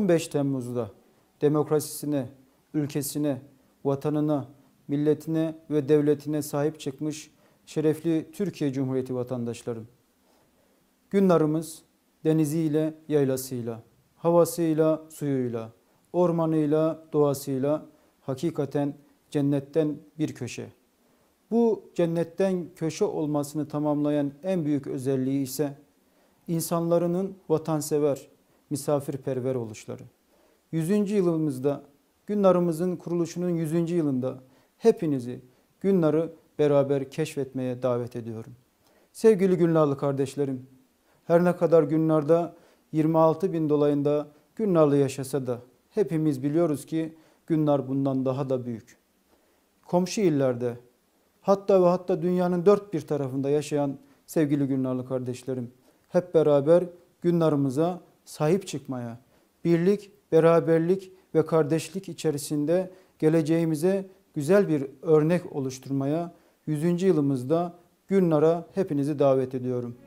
15 Temmuz'da demokrasisine, ülkesine, vatanına, milletine ve devletine sahip çıkmış şerefli Türkiye Cumhuriyeti vatandaşlarım. Günlarımız deniziyle, yaylasıyla, havasıyla, suyuyla, ormanıyla, doğasıyla hakikaten cennetten bir köşe. Bu cennetten köşe olmasını tamamlayan en büyük özelliği ise insanların vatansever, misafirperver oluşları. 100. yılımızda Günlerimizin kuruluşunun 100. yılında hepinizi Günler'i beraber keşfetmeye davet ediyorum. Sevgili Günlarlı kardeşlerim, her ne kadar Günlar'da 26 bin dolayında Günlarlı yaşasa da hepimiz biliyoruz ki Günler bundan daha da büyük. Komşu illerde hatta ve hatta dünyanın dört bir tarafında yaşayan sevgili Günlarlı kardeşlerim hep beraber Günlerimize sahip çıkmaya, birlik, beraberlik ve kardeşlik içerisinde geleceğimize güzel bir örnek oluşturmaya 100. yılımızda günlara hepinizi davet ediyorum.